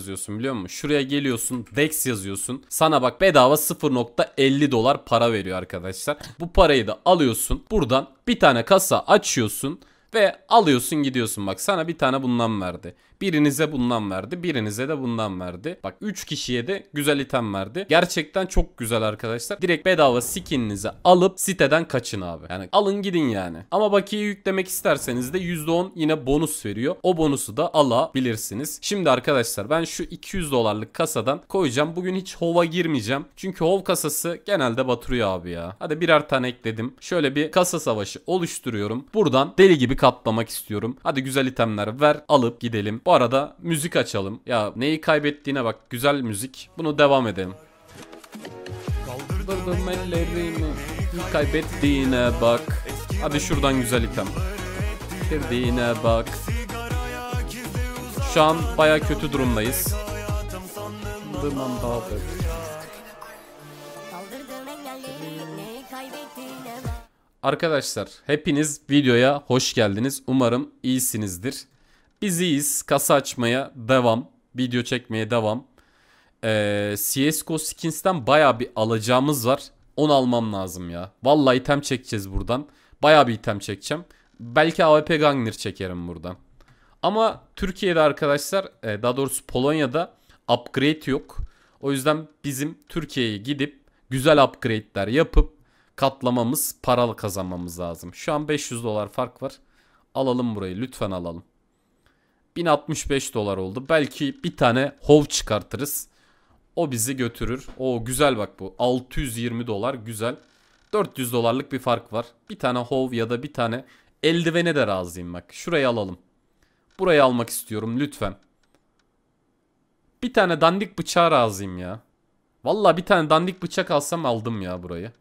yazıyorsun biliyor musun? Şuraya geliyorsun DEX yazıyorsun. Sana bak bedava 0.50 dolar para veriyor arkadaşlar. Bu parayı da alıyorsun. Buradan bir tane kasa açıyorsun. Ve alıyorsun gidiyorsun bak sana bir tane bundan verdi. Birinize bundan verdi. Birinize de bundan verdi. Bak 3 kişiye de güzel item verdi. Gerçekten çok güzel arkadaşlar. Direkt bedava skininizi alıp siteden kaçın abi. Yani alın gidin yani. Ama bakiye yüklemek isterseniz de %10 yine bonus veriyor. O bonusu da alabilirsiniz. Şimdi arkadaşlar ben şu 200 dolarlık kasadan koyacağım. Bugün hiç hova girmeyeceğim. Çünkü hov kasası genelde batırıyor abi ya. Hadi birer tane ekledim. Şöyle bir kasa savaşı oluşturuyorum. Buradan deli gibi katlamak istiyorum. Hadi güzel itemler ver alıp gidelim. Bu arada müzik açalım. Ya neyi kaybettiğine bak güzel müzik. Bunu devam edelim. Kaldırdım ellerimi kaybettiğine bak. Hadi şuradan güzel item. Girdiğine bak. Şu an baya kötü durumdayız. Duman daha Arkadaşlar hepiniz videoya hoş geldiniz. Umarım iyisinizdir. Biz iyiyiz. Kasa açmaya devam. Video çekmeye devam. Ee, CSGO skins'ten baya bir alacağımız var. Onu almam lazım ya. Vallahi item çekeceğiz buradan. Baya bir item çekeceğim. Belki AWP Gangner çekerim buradan. Ama Türkiye'de arkadaşlar e, daha doğrusu Polonya'da upgrade yok. O yüzden bizim Türkiye'ye gidip güzel upgrade'ler yapıp katlamamız, paralı kazanmamız lazım. Şu an 500 dolar fark var. Alalım burayı lütfen alalım. 1065 dolar oldu. Belki bir tane hov çıkartırız. O bizi götürür. O güzel bak bu. 620 dolar güzel. 400 dolarlık bir fark var. Bir tane hov ya da bir tane eldivene de razıyım bak. Şurayı alalım. Burayı almak istiyorum lütfen. Bir tane dandik bıçağı razıyım ya. Valla bir tane dandik bıçak alsam aldım ya burayı.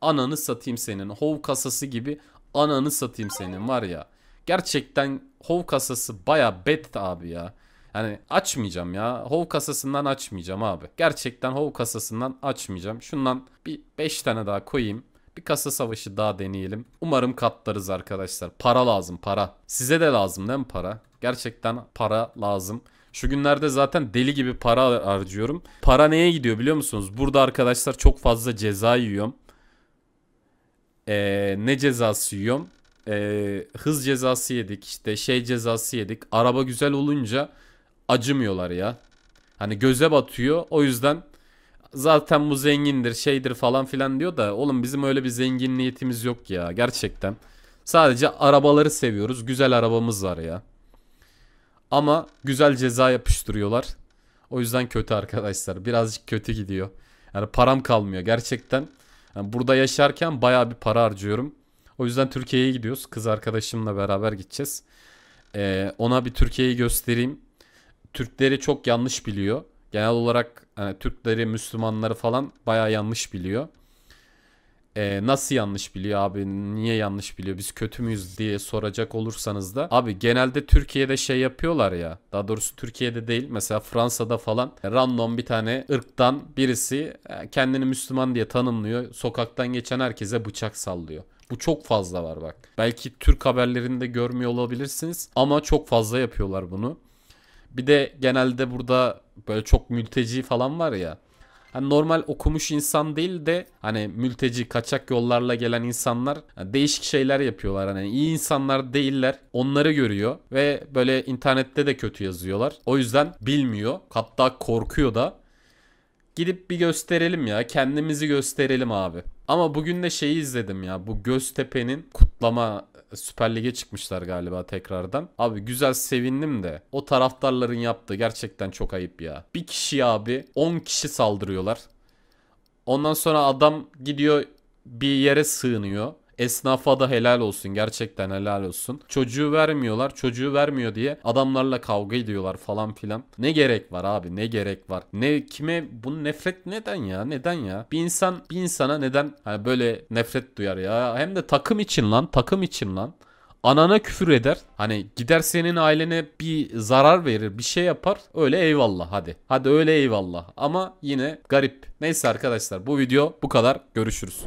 Ananı satayım senin. Hov kasası gibi ananı satayım senin var ya. Gerçekten Hov kasası baya bet abi ya. Yani açmayacağım ya. Hov kasasından açmayacağım abi. Gerçekten Hov kasasından açmayacağım. Şundan bir 5 tane daha koyayım. Bir kasa savaşı daha deneyelim. Umarım katlarız arkadaşlar. Para lazım para. Size de lazım değil mi para? Gerçekten para lazım. Şu günlerde zaten deli gibi para harcıyorum. Para neye gidiyor biliyor musunuz? Burada arkadaşlar çok fazla ceza yiyorum. Ee, ne cezası yiyorum? Ee, hız cezası yedik. işte şey cezası yedik. Araba güzel olunca acımıyorlar ya. Hani göze batıyor. O yüzden zaten bu zengindir şeydir falan filan diyor da oğlum bizim öyle bir zengin niyetimiz yok ya gerçekten. Sadece arabaları seviyoruz. Güzel arabamız var ya. Ama güzel ceza yapıştırıyorlar. O yüzden kötü arkadaşlar. Birazcık kötü gidiyor. Yani param kalmıyor gerçekten. Yani burada yaşarken bayağı bir para harcıyorum. O yüzden Türkiye'ye gidiyoruz. Kız arkadaşımla beraber gideceğiz. Ee, ona bir Türkiye'yi göstereyim. Türkleri çok yanlış biliyor. Genel olarak hani Türkleri, Müslümanları falan bayağı yanlış biliyor e, nasıl yanlış biliyor abi niye yanlış biliyor biz kötü müyüz diye soracak olursanız da abi genelde Türkiye'de şey yapıyorlar ya daha doğrusu Türkiye'de değil mesela Fransa'da falan random bir tane ırktan birisi e, kendini Müslüman diye tanımlıyor sokaktan geçen herkese bıçak sallıyor. Bu çok fazla var bak. Belki Türk haberlerinde görmüyor olabilirsiniz ama çok fazla yapıyorlar bunu. Bir de genelde burada böyle çok mülteci falan var ya hani normal okumuş insan değil de hani mülteci kaçak yollarla gelen insanlar değişik şeyler yapıyorlar. Hani iyi insanlar değiller. Onları görüyor ve böyle internette de kötü yazıyorlar. O yüzden bilmiyor. Hatta korkuyor da Gidip bir gösterelim ya. Kendimizi gösterelim abi. Ama bugün de şeyi izledim ya. Bu Göztepe'nin kutlama e, Süper Lig'e çıkmışlar galiba tekrardan. Abi güzel sevindim de o taraftarların yaptığı gerçekten çok ayıp ya. Bir kişi abi 10 kişi saldırıyorlar. Ondan sonra adam gidiyor bir yere sığınıyor. Esnafa da helal olsun gerçekten helal olsun. Çocuğu vermiyorlar çocuğu vermiyor diye adamlarla kavga ediyorlar falan filan. Ne gerek var abi ne gerek var. Ne kime bunu nefret neden ya neden ya. Bir insan bir insana neden hani böyle nefret duyar ya. Hem de takım için lan takım için lan anana küfür eder. Hani gider senin ailene bir zarar verir, bir şey yapar. Öyle eyvallah hadi. Hadi öyle eyvallah. Ama yine garip. Neyse arkadaşlar bu video bu kadar. Görüşürüz.